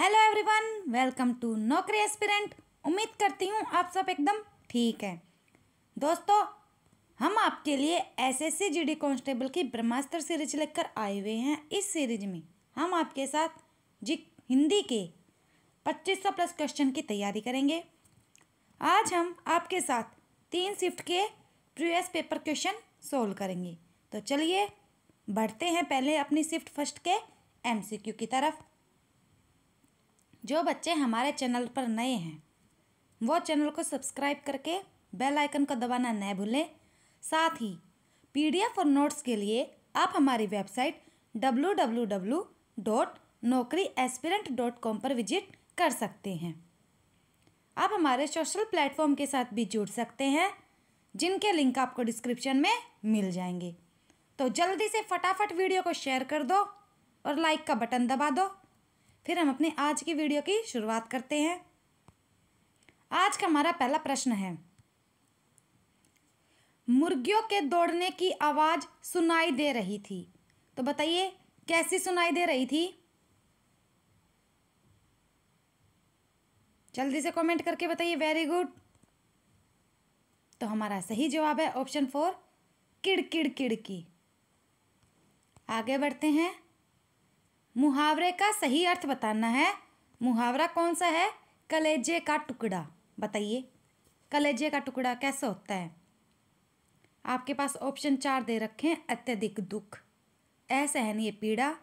hello everyone welcome to Naukri aspirant उम्मीद करती हूँ आप सब एकदम ठीक हैं दोस्तों हम आपके लिए एसएससी जीडी कांस्टेबल की ब्रह्मास्त्र सीरीज लेकर आए हुए हैं इस सीरीज में हम आपके साथ जी हिंदी के 2500 प्लस क्वेश्चन की तैयारी करेंगे आज हम आपके साथ तीन शिफ्ट के प्रीवियस पेपर क्वेश्चन सोल्व करेंगे तो चलिए बढ़ते हैं पहले अपनी शिफ्ट फर्स्ट के एमसीक्यू की तरफ जो बच्चे हमारे चैनल पर नए हैं वो चैनल को सब्सक्राइब करके बेल आइकन को दबाना न भूलें साथ ही पीडीएफ और नोट्स के लिए आप हमारी वेबसाइट www.nokriaspirant.com पर विजिट कर सकते हैं आप हमारे सोशल प्लेटफॉर्म के साथ भी जुड़ सकते हैं जिनके लिंक आपको डिस्क्रिप्शन में मिल जाएंगे तो जल्दी से फटाफट वीडियो को शेयर कर दो और लाइक का बटन दबा दो फिर हम अपने आज की वीडियो की शुरुआत करते हैं आज का हमारा पहला प्रश्न है मुर्गियों के दौड़ने की आवाज़ सुनाई दे रही थी तो बताइए कैसी सुनाई दे रही थी जल्दी से कमेंट करके बताइए वेरी गुड तो हमारा सही जवाब है ऑप्शन फोर किड़ किड़ किड़ की आगे बढ़ते हैं मुहावरे का सही अर्थ बताना है मुहावरा कौन सा है कलेजे का टुकड़ा बताइए कलेजे का टुकड़ा कैसे होता है आपके पास ऑप्शन चार दे रखे हैं अत्यधिक दुख असहनीय पीड़ा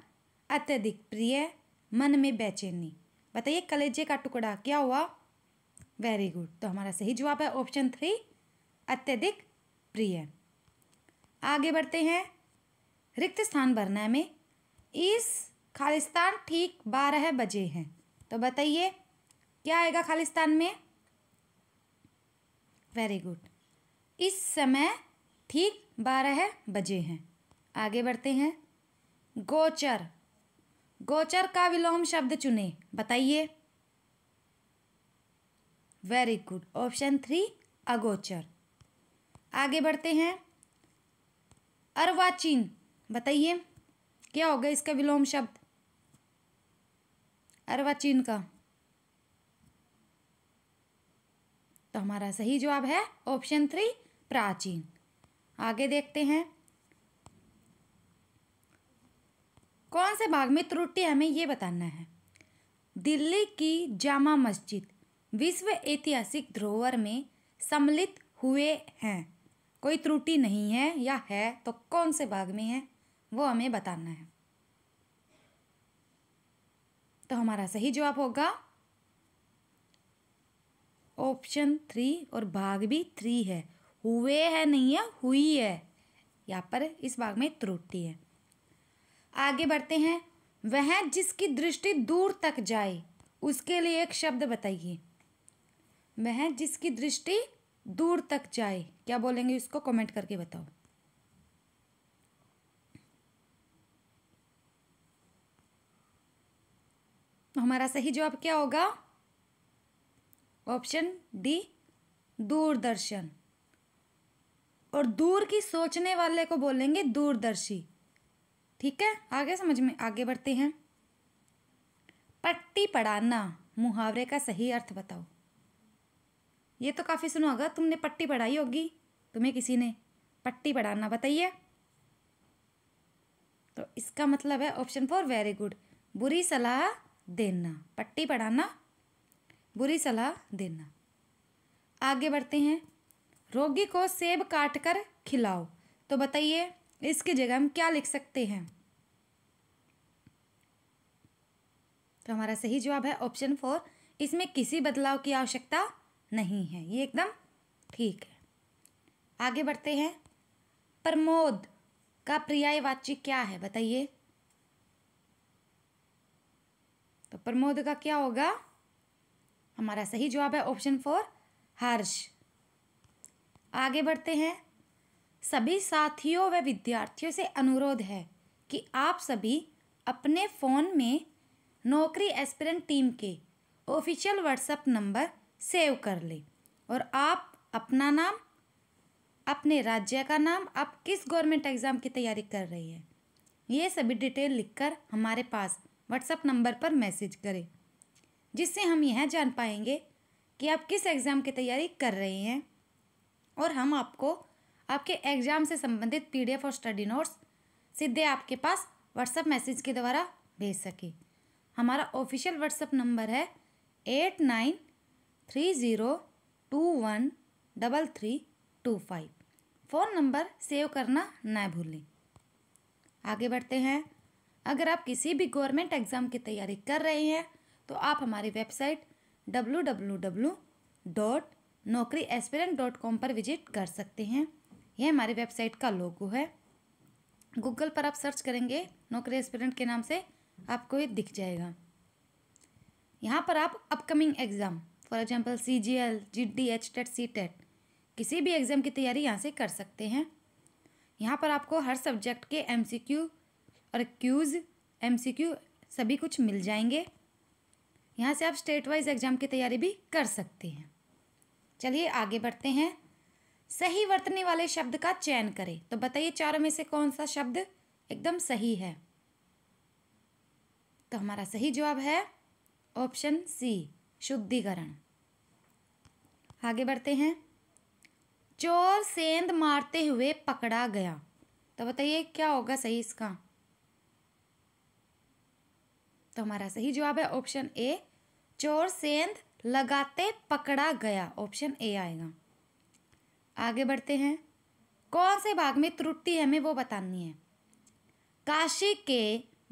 अत्यधिक प्रिय मन में बेचैनी बताइए कलेजे का टुकड़ा क्या हुआ वेरी गुड तो हमारा सही जवाब है ऑप्शन थ्री अत्यधिक प्रिय आगे बढ़ते हैं रिक्त स्थान भरना में इस खालिस्तान ठीक बारह बजे हैं तो बताइए क्या आएगा खालिस्तान में वेरी गुड इस समय ठीक बारह बजे हैं आगे बढ़ते हैं गोचर गोचर का विलोम शब्द चुने बताइए वेरी गुड ऑप्शन थ्री अगोचर आगे बढ़ते हैं अर्वाचीन बताइए क्या होगा इसका विलोम शब्द अरे चीन का तो हमारा सही जवाब है ऑप्शन थ्री प्राचीन आगे देखते हैं कौन से भाग में त्रुटि हमें ये बताना है दिल्ली की जामा मस्जिद विश्व ऐतिहासिक धरोहर में सम्मिलित हुए हैं कोई त्रुटि नहीं है या है तो कौन से भाग में है वो हमें बताना है तो हमारा सही जवाब होगा ऑप्शन थ्री और भाग भी थ्री है हुए है नहीं है हुई है यहाँ पर इस भाग में त्रुटि है आगे बढ़ते हैं वह जिसकी दृष्टि दूर तक जाए उसके लिए एक शब्द बताइए वह जिसकी दृष्टि दूर तक जाए क्या बोलेंगे इसको कमेंट करके बताओ तो हमारा सही जवाब क्या होगा ऑप्शन डी दूरदर्शन और दूर की सोचने वाले को बोलेंगे दूरदर्शी ठीक है आगे समझ में आगे बढ़ते हैं पट्टी पढ़ाना मुहावरे का सही अर्थ बताओ ये तो काफ़ी सुना होगा तुमने पट्टी पढ़ाई होगी तुम्हें किसी ने पट्टी पढ़ाना बताइए तो इसका मतलब है ऑप्शन फॉर वेरी गुड बुरी सलाह देना पट्टी पढ़ाना बुरी सलाह देना आगे बढ़ते हैं रोगी को सेब काट कर खिलाओ तो बताइए इसकी जगह हम क्या लिख सकते हैं तो हमारा सही जवाब है ऑप्शन फोर इसमें किसी बदलाव की आवश्यकता नहीं है ये एकदम ठीक है आगे बढ़ते हैं प्रमोद का पर्यायवाची क्या है बताइए तो प्रमोद का क्या होगा हमारा सही जवाब है ऑप्शन फोर हर्ष आगे बढ़ते हैं सभी साथियों व विद्यार्थियों से अनुरोध है कि आप सभी अपने फ़ोन में नौकरी एस्पिरेंट टीम के ऑफिशियल व्हाट्सएप नंबर सेव कर लें और आप अपना नाम अपने राज्य का नाम आप किस गवर्नमेंट एग्ज़ाम की तैयारी कर रही है ये सभी डिटेल लिखकर हमारे पास व्हाट्सअप नंबर पर मैसेज करें जिससे हम यह जान पाएंगे कि आप किस एग्ज़ाम की तैयारी कर रहे हैं और हम आपको आपके एग्ज़ाम से संबंधित पी और स्टडी नोट्स सीधे आपके पास व्हाट्सएप मैसेज के द्वारा भेज सकें हमारा ऑफिशियल व्हाट्सअप नंबर है eight nine three zero two one double three two five phone number save करना ना भूलें आगे बढ़ते हैं अगर आप किसी भी गवर्नमेंट एग्ज़ाम की तैयारी कर रहे हैं तो आप हमारी website W W W dot Naukri dot com पर विजिट कर सकते हैं यह हमारी वेबसाइट का लोगो है गूगल पर आप सर्च करेंगे नौकरी एस्पिरेंट के नाम से आपको ये दिख जाएगा यहाँ पर आप upcoming exam for example C G L G D H TET C TET किसी भी एग्ज़ाम की तैयारी यहाँ से कर सकते हैं यहाँ पर आपको हर सब्जेक्ट के एम सी क्यू और क्यूज़ एमसीक्यू सभी कुछ मिल जाएंगे यहाँ से आप स्टेट वाइज एग्ज़ाम की तैयारी भी कर सकते हैं चलिए आगे बढ़ते हैं सही वर्तने वाले शब्द का चयन करें तो बताइए चारों में से कौन सा शब्द एकदम सही है तो हमारा सही जवाब है ऑप्शन सी शुद्धिकरण आगे बढ़ते हैं चोर सेंध मारते हुए पकड़ा गया तो बताइए क्या होगा सही इसका तो हमारा सही जवाब है ऑप्शन ए चोर सेंध लगाते पकड़ा गया ऑप्शन ए आएगा आगे बढ़ते हैं कौन से भाग में त्रुटि हमें वो बतानी है काशी के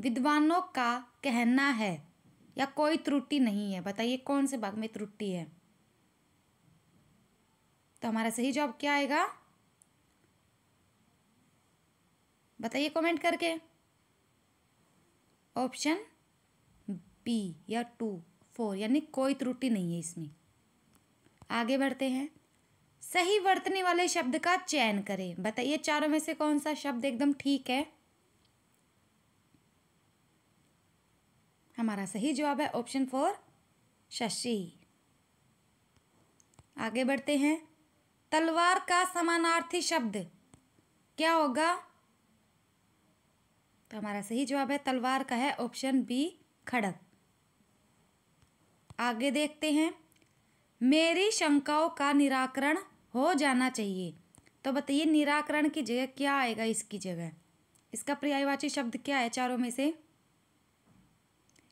विद्वानों का कहना है या कोई त्रुटि नहीं है बताइए कौन से भाग में त्रुटि है तो हमारा सही जवाब क्या आएगा बताइए कमेंट करके ऑप्शन पी या टू फोर यानी कोई त्रुटि नहीं है इसमें आगे बढ़ते हैं सही वर्तने वाले शब्द का चयन करें बताइए चारों में से कौन सा शब्द एकदम ठीक है हमारा सही जवाब है ऑप्शन फोर शशि आगे बढ़ते हैं तलवार का समानार्थी शब्द क्या होगा तो हमारा सही जवाब है तलवार का है ऑप्शन बी खड़क आगे देखते हैं मेरी शंकाओं का निराकरण हो जाना चाहिए तो बताइए निराकरण की जगह क्या आएगा इसकी जगह इसका पर्यायवाची शब्द क्या है चारों में से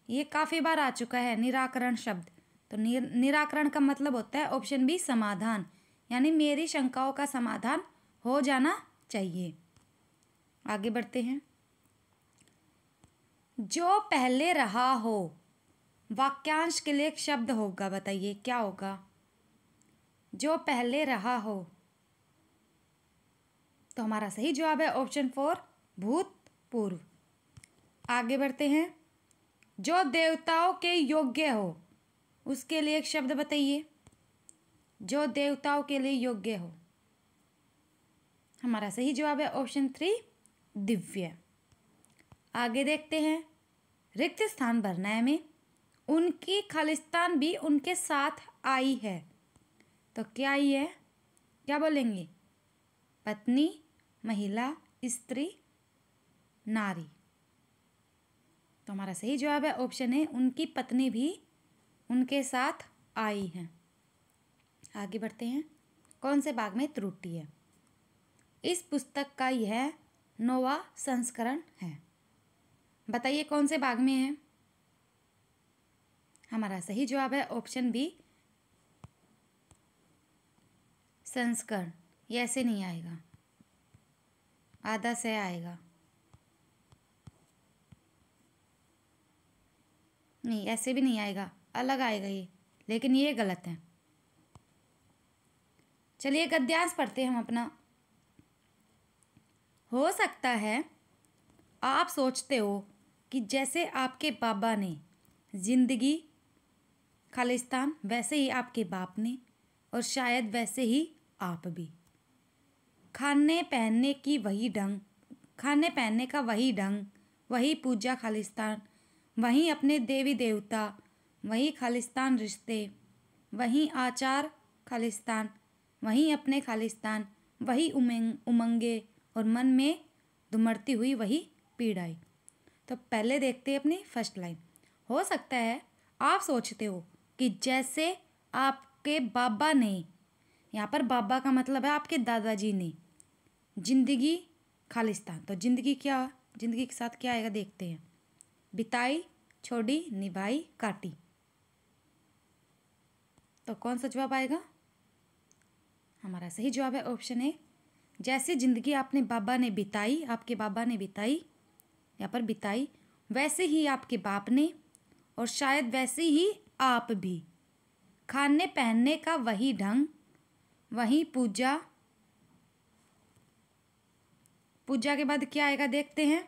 ये काफ़ी बार आ चुका है निराकरण शब्द तो निर, निराकरण का मतलब होता है ऑप्शन बी समाधान यानी मेरी शंकाओं का समाधान हो जाना चाहिए आगे बढ़ते हैं जो पहले रहा हो वाक्यांश के लिए एक शब्द होगा बताइए क्या होगा जो पहले रहा हो तो हमारा सही जवाब है ऑप्शन फोर भूत पूर्व आगे बढ़ते हैं जो देवताओं के योग्य हो उसके लिए एक शब्द बताइए जो देवताओं के लिए योग्य हो हमारा सही जवाब है ऑप्शन थ्री दिव्य आगे देखते हैं रिक्त स्थान भरना है हमें उनकी खालिस्तान भी उनके साथ आई है तो क्या आई है क्या बोलेंगे पत्नी महिला स्त्री नारी तो हमारा सही जवाब है ऑप्शन है उनकी पत्नी भी उनके साथ आई है आगे बढ़ते हैं कौन से भाग में त्रुटि है इस पुस्तक का यह नोवा संस्करण है बताइए कौन से भाग में है हमारा सही जवाब है ऑप्शन बी संस्करण ये ऐसे नहीं आएगा आधा से आएगा नहीं ऐसे भी नहीं आएगा अलग आएगा ये लेकिन ये गलत है चलिए गद्यांश पढ़ते हैं हम अपना हो सकता है आप सोचते हो कि जैसे आपके बाबा ने जिंदगी खालिस्तान वैसे ही आपके बाप ने और शायद वैसे ही आप भी खाने पहनने की वही ढंग खाने पहनने का वही ढंग वही पूजा खालिस्तान वहीं अपने देवी देवता वही खालिस्तान रिश्ते वहीं आचार खालिस्तान वहीं अपने खालिस्तान वही उमंग उमंगे और मन में दुमड़ती हुई वही पीड़ाई तो पहले देखते हैं अपनी फर्स्ट लाइन हो सकता है आप सोचते हो कि जैसे आपके बाबा ने यहाँ पर बाबा का मतलब है आपके दादाजी ने जिंदगी खालिस्तान तो जिंदगी क्या जिंदगी के साथ क्या आएगा देखते हैं बिताई छोड़ी निभाई काटी तो कौन सा जवाब आएगा हमारा सही जवाब है ऑप्शन ए जैसे ज़िंदगी आपने बाबा ने बिताई आपके बाबा ने बिताई यहाँ पर बिताई वैसे ही आपके बाप ने और शायद वैसे ही आप भी खाने पहनने का वही ढंग वही पूजा पूजा के बाद क्या आएगा देखते हैं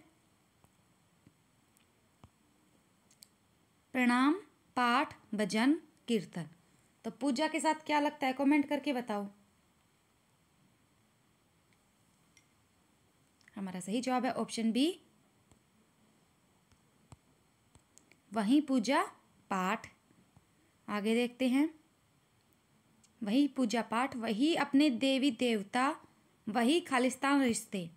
प्रणाम पाठ भजन कीर्तन तो पूजा के साथ क्या लगता है कमेंट करके बताओ हमारा सही जवाब है ऑप्शन बी वही पूजा पाठ आगे देखते हैं वही पूजा पाठ वही अपने देवी देवता वही खालिस्तान रिश्ते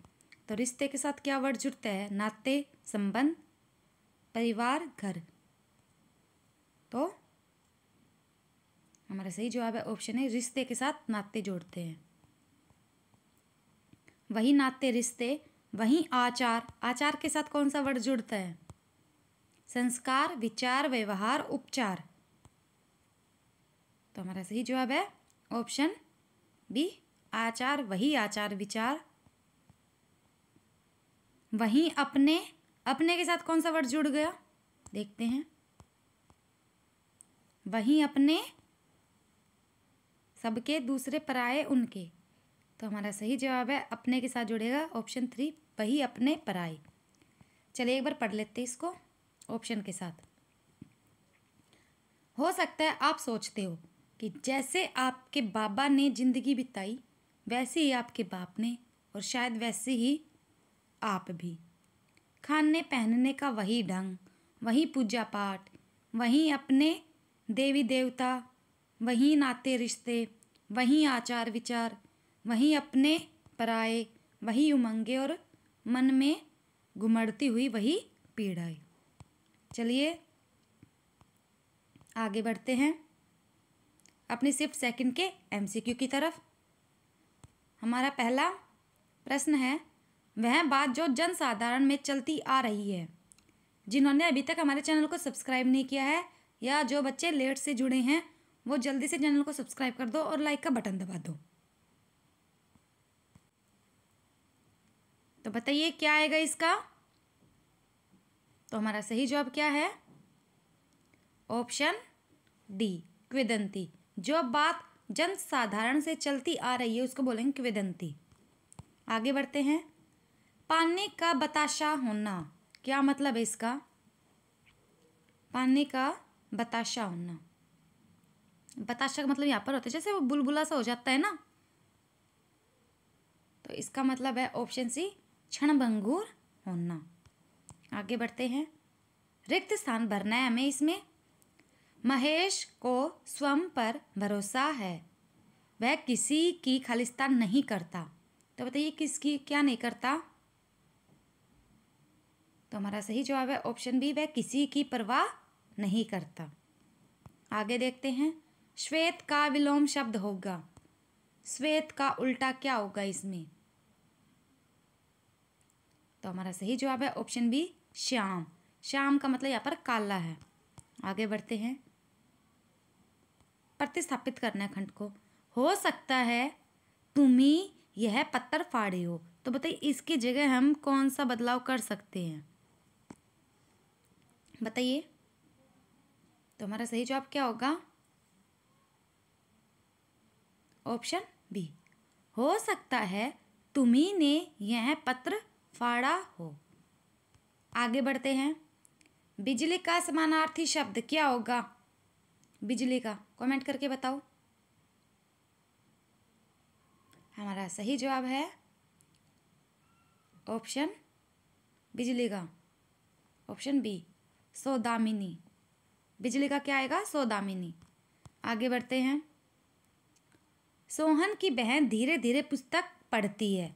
तो रिश्ते के साथ क्या वर्ड जुड़ता है नाते संबंध परिवार घर तो हमारा सही जवाब है ऑप्शन है रिश्ते के साथ नाते जोड़ते हैं वही नाते रिश्ते वही आचार आचार के साथ कौन सा वर्ड जुड़ता है संस्कार विचार व्यवहार उपचार तो हमारा सही जवाब है ऑप्शन बी आचार वही आचार विचार वही अपने अपने के साथ कौन सा वर्ड जुड़ गया देखते हैं वही अपने सबके दूसरे पराए उनके तो हमारा सही जवाब है अपने के साथ जुड़ेगा ऑप्शन थ्री वही अपने पराए चलिए एक बार पढ़ लेते इसको ऑप्शन के साथ हो सकता है आप सोचते हो कि जैसे आपके बाबा ने ज़िंदगी बिताई वैसे ही आपके बाप ने और शायद वैसे ही आप भी खाने पहनने का वही ढंग वही पूजा पाठ वहीं अपने देवी देवता वहीं नाते रिश्ते वहीं आचार विचार वहीं अपने पराए वही उमंगे और मन में घुमड़ती हुई वही पीड़ाएं चलिए आगे बढ़ते हैं अपनी शिफ्ट सेकंड के एमसीक्यू की तरफ हमारा पहला प्रश्न है वह बात जो जन साधारण में चलती आ रही है जिन्होंने अभी तक हमारे चैनल को सब्सक्राइब नहीं किया है या जो बच्चे लेट से जुड़े हैं वो जल्दी से चैनल को सब्सक्राइब कर दो और लाइक का बटन दबा दो तो बताइए क्या आएगा इसका तो हमारा सही जवाब क्या है ऑप्शन डी क्विदंती जो बात जन साधारण से चलती आ रही है उसको बोलेंगे क्वेदंती आगे बढ़ते हैं पानी का बताशा होना क्या मतलब है इसका पानी का बताशा होना बताशा का मतलब यहाँ पर होता है जैसे वो बुलबुला सा हो जाता है ना तो इसका मतलब है ऑप्शन सी क्षणभंगूर होना आगे बढ़ते हैं रिक्त स्थान भरना है हमें इसमें महेश को स्वयं पर भरोसा है वह किसी की खालिस्तान नहीं करता तो बताइए किसकी क्या नहीं करता तो हमारा सही जवाब है ऑप्शन बी वह किसी की परवाह नहीं करता आगे देखते हैं श्वेत का विलोम शब्द होगा श्वेत का उल्टा क्या होगा इसमें तो हमारा सही जवाब है ऑप्शन बी श्याम श्याम का मतलब यहाँ पर काला है आगे बढ़ते हैं प्रतिस्थापित करना है खंड को हो सकता है तुम्ही यह पत्थर फाड़े हो तो बताइए इसकी जगह हम कौन सा बदलाव कर सकते हैं बताइए तो हमारा सही जवाब क्या होगा ऑप्शन बी हो सकता है तुम्ही ने यह पत्र फाड़ा हो आगे बढ़ते हैं बिजली का समानार्थी शब्द क्या होगा बिजली का कमेंट करके बताओ हमारा सही जवाब है ऑप्शन बिजली का ऑप्शन बी सोदामिनी बिजली का क्या आएगा सोदामिनी आगे बढ़ते हैं सोहन की बहन धीरे धीरे पुस्तक पढ़ती है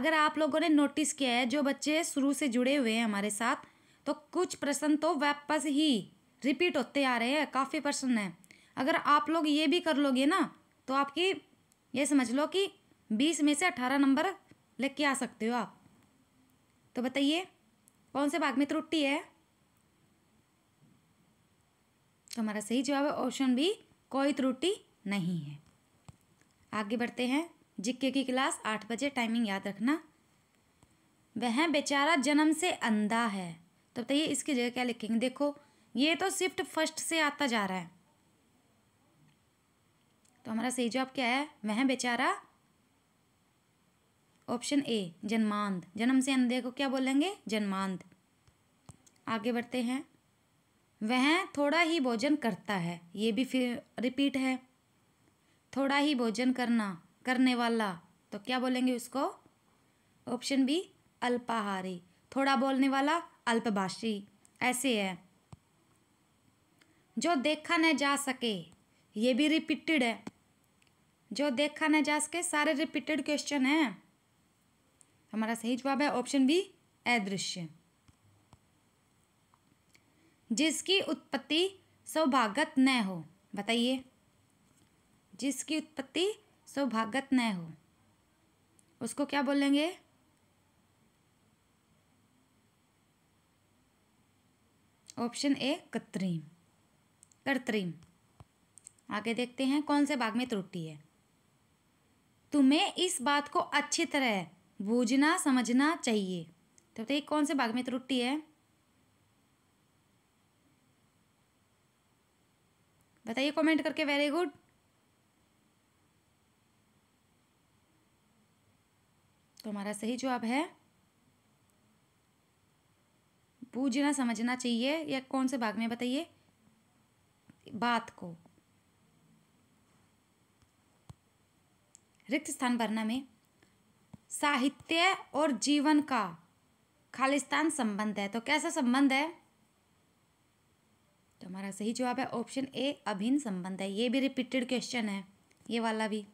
अगर आप लोगों ने नोटिस किया है जो बच्चे शुरू से जुड़े हुए हैं हमारे साथ तो कुछ प्रश्न तो वापस ही रिपीट होते आ रहे हैं काफ़ी पर्सन हैं अगर आप लोग ये भी कर लोगे ना तो आपकी ये समझ लो कि बीस में से अठारह नंबर लेके आ सकते हो आप तो बताइए कौन से भाग में त्रुटि है तो हमारा सही जवाब है ऑप्शन बी कोई त्रुटि नहीं है आगे बढ़ते हैं जिक्के की क्लास आठ बजे टाइमिंग याद रखना वह बेचारा जन्म से अंधा है तो बताइए इसकी जगह क्या लिखेंगे देखो ये तो शिफ्ट फर्स्ट से आता जा रहा है तो हमारा सही जवाब क्या है वह बेचारा ऑप्शन ए जन्मांध जन्म से अंधे को क्या बोलेंगे जन्मांध आगे बढ़ते हैं वह थोड़ा ही भोजन करता है ये भी फिर रिपीट है थोड़ा ही भोजन करना करने वाला तो क्या बोलेंगे उसको ऑप्शन बी अल्पाहारी थोड़ा बोलने वाला अल्पभाषी ऐसे है जो देखा न जा सके ये भी रिपीटेड है जो देखा न जा सके सारे रिपीटेड क्वेश्चन हैं हमारा सही जवाब है ऑप्शन बी अदृश्य जिसकी उत्पत्ति सौभागत न हो बताइए जिसकी उत्पत्ति सौभागत न हो उसको क्या बोलेंगे ऑप्शन ए कृत्रिम कृत्रिम आगे देखते हैं कौन से भाग में त्रुटि है तुम्हें इस बात को अच्छी तरह बूझना समझना चाहिए तो बताइए कौन से भाग में त्रुटि है बताइए कमेंट करके वेरी गुड तो हमारा सही जवाब है बूझना समझना चाहिए या कौन से भाग में बताइए बात को रिक्त स्थान भरना में साहित्य और जीवन का खालिस्तान संबंध है तो कैसा संबंध है तो हमारा सही जवाब है ऑप्शन ए अभिन्न संबंध है ये भी रिपीटेड क्वेश्चन है ये वाला भी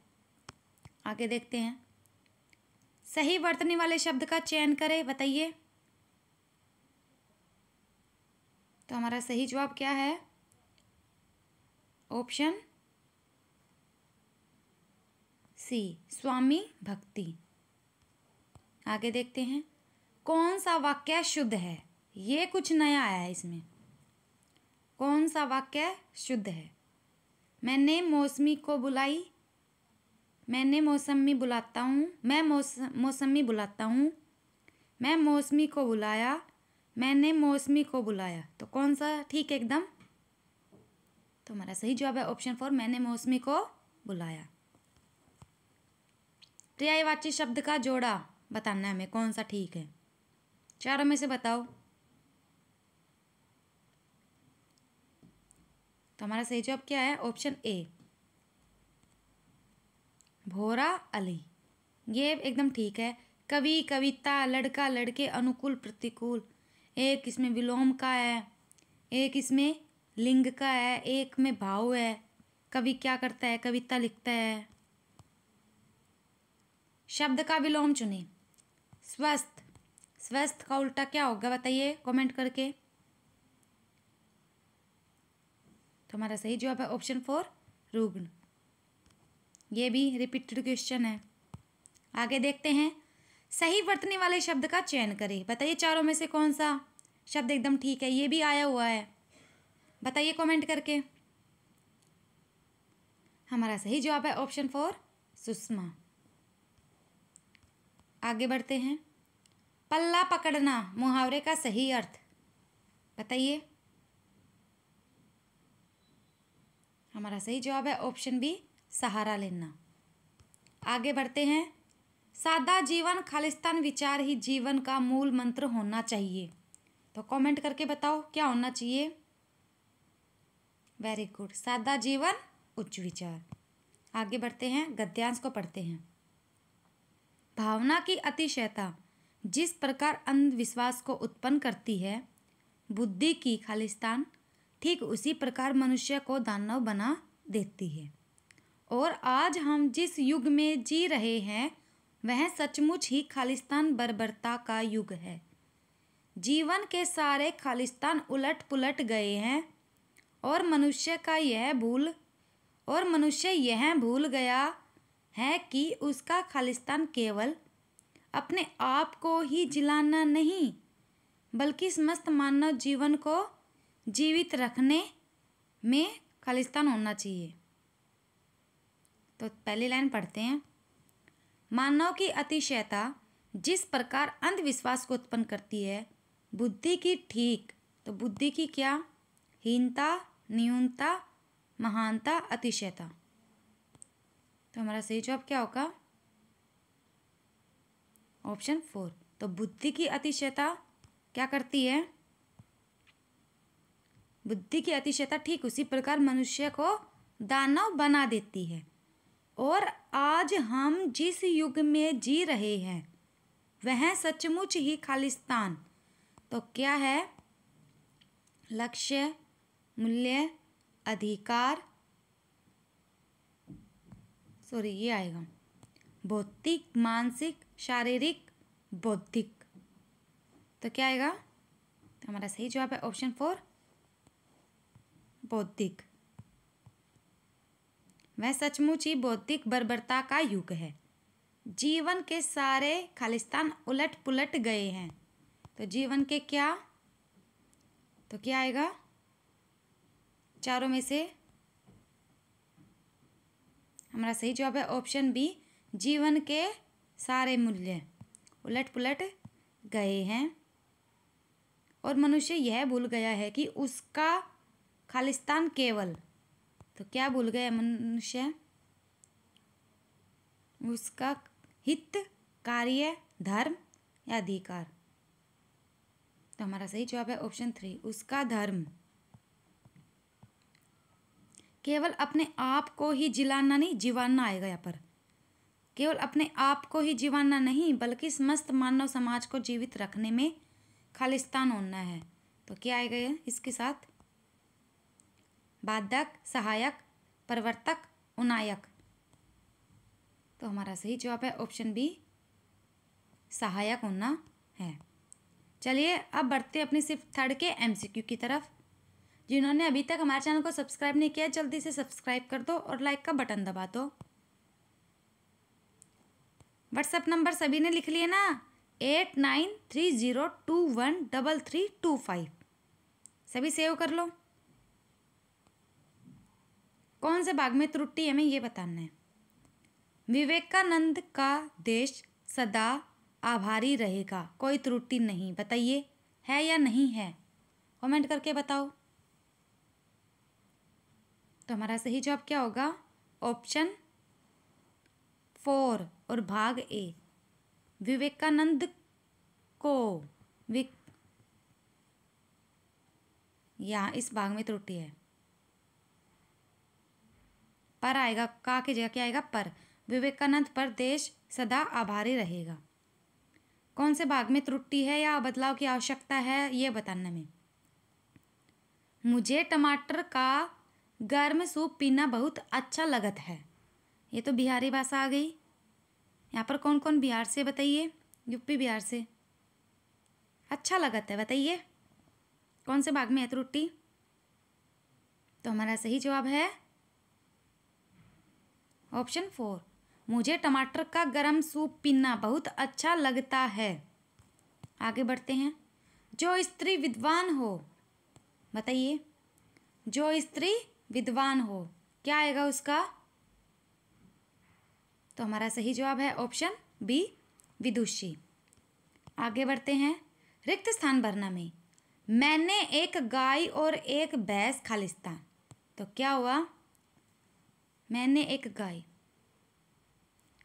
आगे देखते हैं सही वर्तने वाले शब्द का चयन करें बताइए तो हमारा सही जवाब क्या है ऑप्शन सी स्वामी भक्ति आगे देखते हैं कौन सा वाक्य शुद्ध है ये कुछ नया आया है इसमें कौन सा वाक्य शुद्ध है मैंने मौसमी को बुलाई मैंने मौसमी बुलाता हूँ मैं मौसमी बुलाता हूँ मैं मौसमी को बुलाया मैंने मौसमी को बुलाया तो कौन सा ठीक एकदम तो हमारा सही जवाब है ऑप्शन फोर मैंने मौसमी को बुलाया पर्यायवाची शब्द का जोड़ा बताना है हमें कौन सा ठीक है चारों में से बताओ तो हमारा सही जवाब क्या है ऑप्शन ए भोरा अली ये एकदम ठीक है कवि कविता लड़का लड़के अनुकूल प्रतिकूल एक इसमें विलोम का है एक इसमें लिंग का है एक में भाव है कवि क्या करता है कविता लिखता है शब्द का विलोम चुने स्वस्थ स्वस्थ का उल्टा क्या होगा बताइए कमेंट करके तो हमारा सही जवाब है ऑप्शन फोर रुग्ण ये भी रिपीटेड क्वेश्चन है आगे देखते हैं सही वर्तने वाले शब्द का चयन करें बताइए चारों में से कौन सा शब्द एकदम ठीक है ये भी आया हुआ है बताइए कमेंट करके हमारा सही जवाब है ऑप्शन फोर सुषमा आगे बढ़ते हैं पल्ला पकड़ना मुहावरे का सही अर्थ बताइए हमारा सही जवाब है ऑप्शन बी सहारा लेना आगे बढ़ते हैं सादा जीवन खालिस्तान विचार ही जीवन का मूल मंत्र होना चाहिए तो कमेंट करके बताओ क्या होना चाहिए वेरी गुड सादा जीवन उच्च विचार आगे बढ़ते हैं गद्यांश को पढ़ते हैं भावना की अतिशयता जिस प्रकार अंधविश्वास को उत्पन्न करती है बुद्धि की खालिस्तान ठीक उसी प्रकार मनुष्य को दानव बना देती है और आज हम जिस युग में जी रहे हैं वह सचमुच ही खालिस्तान बर्बरता का युग है जीवन के सारे खालिस्तान उलट पुलट गए हैं और मनुष्य का यह भूल और मनुष्य यह भूल गया है कि उसका खालिस्तान केवल अपने आप को ही जिलाना नहीं बल्कि समस्त मानव जीवन को जीवित रखने में खालिस्तान होना चाहिए तो पहली लाइन पढ़ते हैं मानव की अतिशयता जिस प्रकार अंधविश्वास को उत्पन्न करती है बुद्धि की ठीक तो बुद्धि की क्या हीनता न्यूनता महानता अतिशयता तो हमारा सही जवाब क्या होगा ऑप्शन फोर तो बुद्धि की अतिशयता क्या करती है बुद्धि की अतिशयता ठीक उसी प्रकार मनुष्य को दानव बना देती है और आज हम जिस युग में जी रहे हैं वह सचमुच ही खालिस्तान तो क्या है लक्ष्य मूल्य अधिकार सॉरी ये आएगा भौतिक मानसिक शारीरिक बौद्धिक तो क्या आएगा तो हमारा सही जवाब है ऑप्शन फोर बौद्धिक वह सचमुच ही बौद्धिक बर्बरता का युग है जीवन के सारे खालिस्तान उलट पुलट गए हैं तो जीवन के क्या तो क्या आएगा चारों में से हमारा सही जवाब है ऑप्शन बी जीवन के सारे मूल्य उलट पुलट गए हैं और मनुष्य यह भूल गया है कि उसका खालिस्तान केवल तो क्या भूल गया मनुष्य उसका हित कार्य धर्म या अधिकार तो हमारा सही जवाब है ऑप्शन थ्री उसका धर्म केवल अपने आप को ही जिलाना नहीं जीवाना आएगा यहाँ पर केवल अपने आप को ही जीवाना नहीं बल्कि समस्त मानव समाज को जीवित रखने में खालिस्तान होना है तो क्या आएगा ये इसके साथ बाधक सहायक प्रवर्तक उनायक तो हमारा सही जवाब है ऑप्शन बी सहायक होना है चलिए अब बढ़ते अपनी सिर्फ थर्ड के एमसीक्यू की तरफ जिन्होंने अभी तक हमारे चैनल को सब्सक्राइब नहीं किया जल्दी से सब्सक्राइब कर दो और लाइक का बटन दबा दो व्हाट्सअप नंबर सभी ने लिख लिए ना eight nine three zero two one double three two five सभी सेव कर लो कौन से भाग में त्रुटि हमें ये बताना है विवेकानंद का देश सदा आभारी रहेगा कोई त्रुटि नहीं बताइए है या नहीं है कमेंट करके बताओ तो हमारा सही जवाब क्या होगा ऑप्शन फोर और भाग ए विवेकानंद को विक यहाँ इस भाग में त्रुटि है पर आएगा का की जगह क्या आएगा पर विवेकानंद पर देश सदा आभारी रहेगा कौन से भाग में त्रुटि है या बदलाव की आवश्यकता है ये बताने में मुझे टमाटर का गर्म सूप पीना बहुत अच्छा लगत है ये तो बिहारी भाषा आ गई यहाँ पर कौन कौन बिहार से बताइए यूपी बिहार से अच्छा लगत है बताइए कौन से भाग में है त्रुट्टी तो हमारा सही जवाब है ऑप्शन फोर मुझे टमाटर का गरम सूप पीना बहुत अच्छा लगता है आगे बढ़ते हैं जो स्त्री विद्वान हो बताइए जो स्त्री विद्वान हो क्या आएगा उसका तो हमारा सही जवाब है ऑप्शन बी विदुषी आगे बढ़ते हैं रिक्त स्थान भरना में मैंने एक गाय और एक भैंस खालिस्तान तो क्या हुआ मैंने एक गाय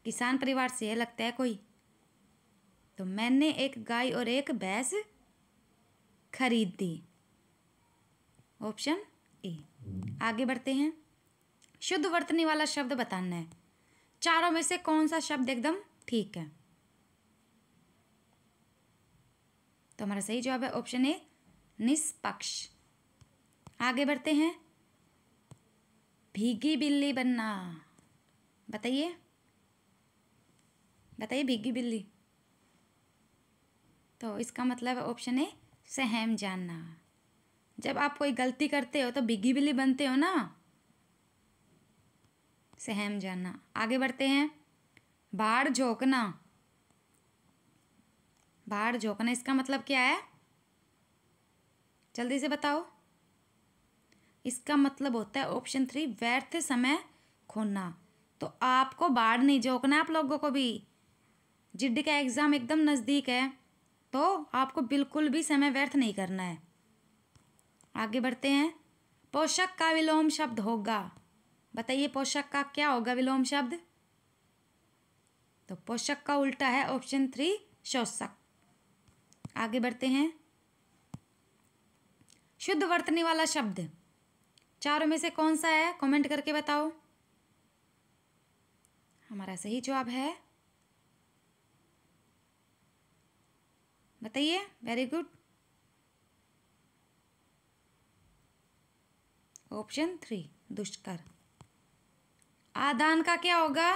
किसान परिवार से है लगता है कोई तो मैंने एक गाय और एक भैंस खरीद दी ऑप्शन ए आगे बढ़ते हैं शुद्ध वर्तनी वाला शब्द बताना है चारों में से कौन सा शब्द एकदम ठीक है तो हमारा सही जवाब है ऑप्शन ए निष्पक्ष आगे बढ़ते हैं भीगी बिल्ली बनना बताइए बताइए भीगी बिल्ली तो इसका मतलब है ऑप्शन ए सहम जानना जब आप कोई गलती करते हो तो बिगी बिली बनते हो ना सहम जाना आगे बढ़ते हैं बाढ़ झोंकना बाढ़ झोंकना इसका मतलब क्या है जल्दी से बताओ इसका मतलब होता है ऑप्शन थ्री व्यर्थ समय खोना तो आपको बाढ़ नहीं झोंकना आप लोगों को भी जिड का एग्ज़ाम एकदम नज़दीक है तो आपको बिल्कुल भी समय व्यर्थ नहीं करना है आगे बढ़ते हैं पोषक का विलोम शब्द होगा बताइए पोषक का क्या होगा विलोम शब्द तो पोषक का उल्टा है ऑप्शन थ्री शोषक आगे बढ़ते हैं शुद्ध वर्तने वाला शब्द चारों में से कौन सा है कमेंट करके बताओ हमारा सही जवाब है बताइए वेरी गुड ऑप्शन थ्री दुष्कर आदान का क्या होगा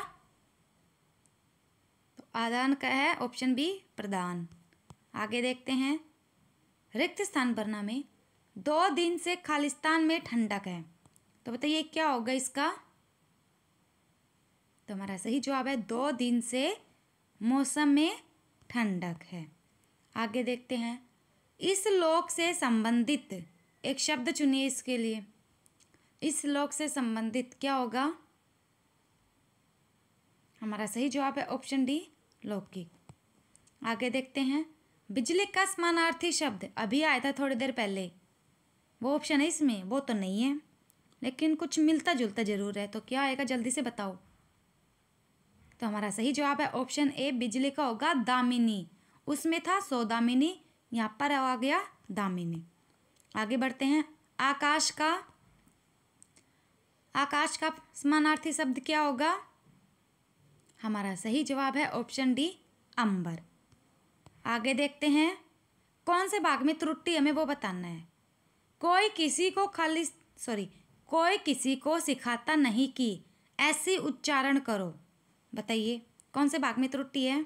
तो आदान का है ऑप्शन बी प्रदान आगे देखते हैं रिक्त स्थान भरना में दो दिन से खालिस्तान में ठंडक है तो बताइए क्या होगा इसका तो हमारा सही जवाब है दो दिन से मौसम में ठंडक है आगे देखते हैं इस लोक से संबंधित एक शब्द चुनिए इसके लिए इस लोक से संबंधित क्या होगा हमारा सही जवाब है ऑप्शन डी लौकिक आगे देखते हैं बिजली का समानार्थी शब्द अभी आया था थोड़ी देर पहले वो ऑप्शन है इसमें वो तो नहीं है लेकिन कुछ मिलता जुलता जरूर है तो क्या आएगा जल्दी से बताओ तो हमारा सही जवाब है ऑप्शन ए बिजली का होगा दामिनी उसमें था दामिनी यहाँ पर आ गया दामिनी आगे बढ़ते हैं आकाश का आकाश का समानार्थी शब्द क्या होगा हमारा सही जवाब है ऑप्शन डी अंबर आगे देखते हैं कौन से भाग में त्रुटि हमें वो बताना है कोई किसी को खाली सॉरी कोई किसी को सिखाता नहीं कि ऐसे उच्चारण करो बताइए कौन से भाग में त्रुटि है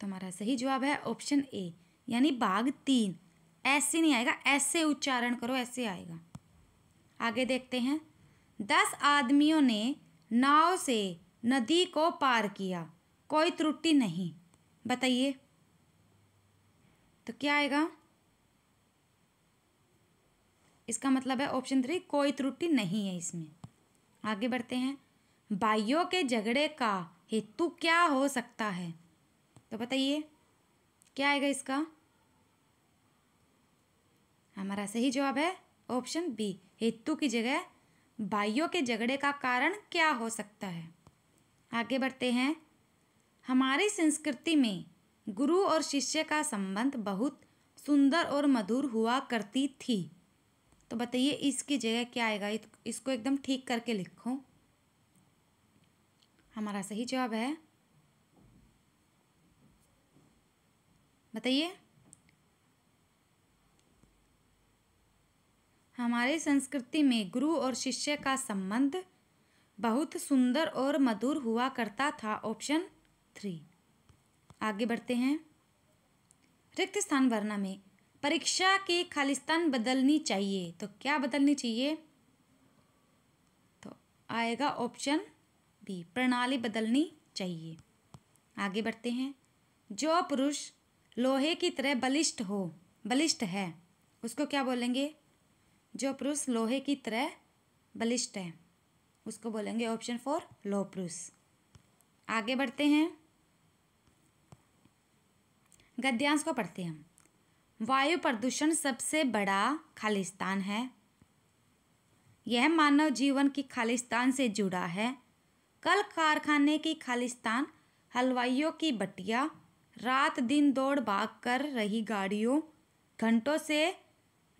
तुम्हारा सही जवाब है ऑप्शन ए यानी भाग तीन ऐसे नहीं आएगा ऐसे उच्चारण करो ऐसे आएगा आगे देखते हैं दस आदमियों ने नाव से नदी को पार किया कोई त्रुटि नहीं बताइए तो क्या आएगा इसका मतलब है ऑप्शन थ्री कोई त्रुटि नहीं है इसमें आगे बढ़ते हैं भाइयों के झगड़े का हेतु क्या हो सकता है तो बताइए क्या आएगा इसका हमारा सही जवाब है ऑप्शन बी हेतु की जगह भाइयों के झगड़े का कारण क्या हो सकता है आगे बढ़ते हैं हमारी संस्कृति में गुरु और शिष्य का संबंध बहुत सुंदर और मधुर हुआ करती थी तो बताइए इसकी जगह क्या आएगा इसको एकदम ठीक करके लिखो हमारा सही जवाब है बताइए हमारे संस्कृति में गुरु और शिष्य का संबंध बहुत सुंदर और मधुर हुआ करता था ऑप्शन थ्री आगे बढ़ते हैं रिक्त स्थान भरना में परीक्षा के खालिस्तान बदलनी चाहिए तो क्या बदलनी चाहिए तो आएगा ऑप्शन बी प्रणाली बदलनी चाहिए आगे बढ़ते हैं जो पुरुष लोहे की तरह बलिष्ठ हो बलिष्ठ है उसको क्या बोलेंगे जो पुरुष लोहे की तरह बलिष्ठ है उसको बोलेंगे ऑप्शन फोर लोह पुरुष आगे बढ़ते हैं गद्यांश को पढ़ते हैं वायु प्रदूषण सबसे बड़ा खालिस्तान है यह मानव जीवन की खालिस्तान से जुड़ा है कल कारखाने की खालिस्तान हलवाइयों की बटिया रात दिन दौड़ भाग कर रही गाड़ियों घंटों से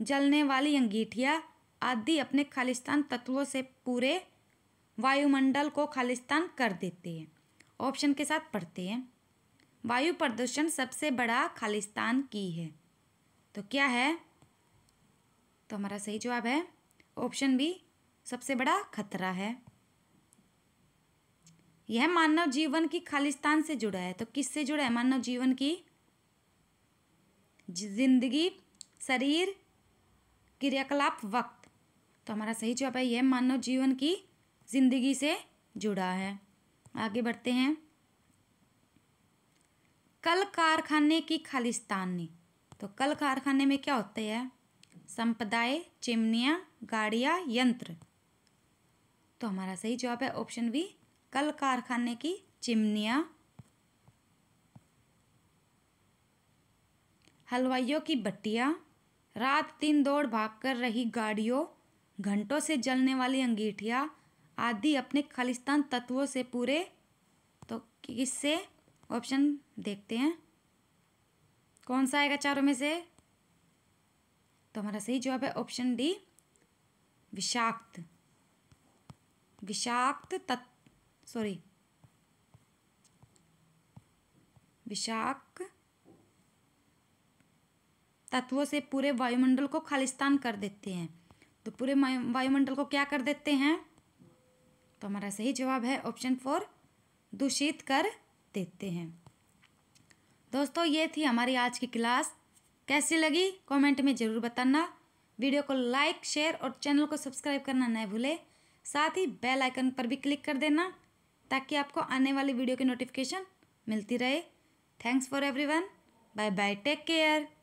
जलने वाली अंगीठियाँ आदि अपने खालिस्तान तत्वों से पूरे वायुमंडल को खालिस्तान कर देते हैं ऑप्शन के साथ पढ़ते हैं वायु प्रदूषण सबसे बड़ा खालिस्तान की है तो क्या है तो हमारा सही जवाब है ऑप्शन बी सबसे बड़ा खतरा है यह मानव जीवन की खालिस्तान से जुड़ा है तो किससे जुड़ा है मानव जीवन की जिंदगी शरीर क्रियाकलाप वक्त तो हमारा सही जवाब है यह मानव जीवन की जिंदगी से जुड़ा है आगे बढ़ते हैं कल कारखाने की खालिस्तानी तो कल कारखाने में क्या होते हैं संपदाय चिमनियाँ गाड़ियाँ यंत्र तो हमारा सही जवाब है ऑप्शन बी कल कारखाने की चिमनियाँ हलवाइयों की बट्टियाँ रात दिन दौड़ भाग कर रही गाड़ियों घंटों से जलने वाली अंगीठियाँ आदि अपने खालिस्तान तत्वों से पूरे तो किससे ऑप्शन देखते हैं कौन सा आएगा चारों में से तो हमारा सही जवाब है ऑप्शन डी विषाक्त विषाक्त तत् सॉरी विषाक्त तत्वों से पूरे वायुमंडल को खालिस्तान कर देते हैं तो पूरे वायुमंडल को क्या कर देते हैं तो हमारा सही जवाब है ऑप्शन फोर दूषित कर देते हैं दोस्तों ये थी हमारी आज की क्लास कैसी लगी कमेंट में ज़रूर बताना वीडियो को लाइक शेयर और चैनल को सब्सक्राइब करना न भूले साथ ही बेल आइकन पर भी क्लिक कर देना ताकि आपको आने वाली वीडियो की नोटिफिकेशन मिलती रहे thanks for everyone bye bye take care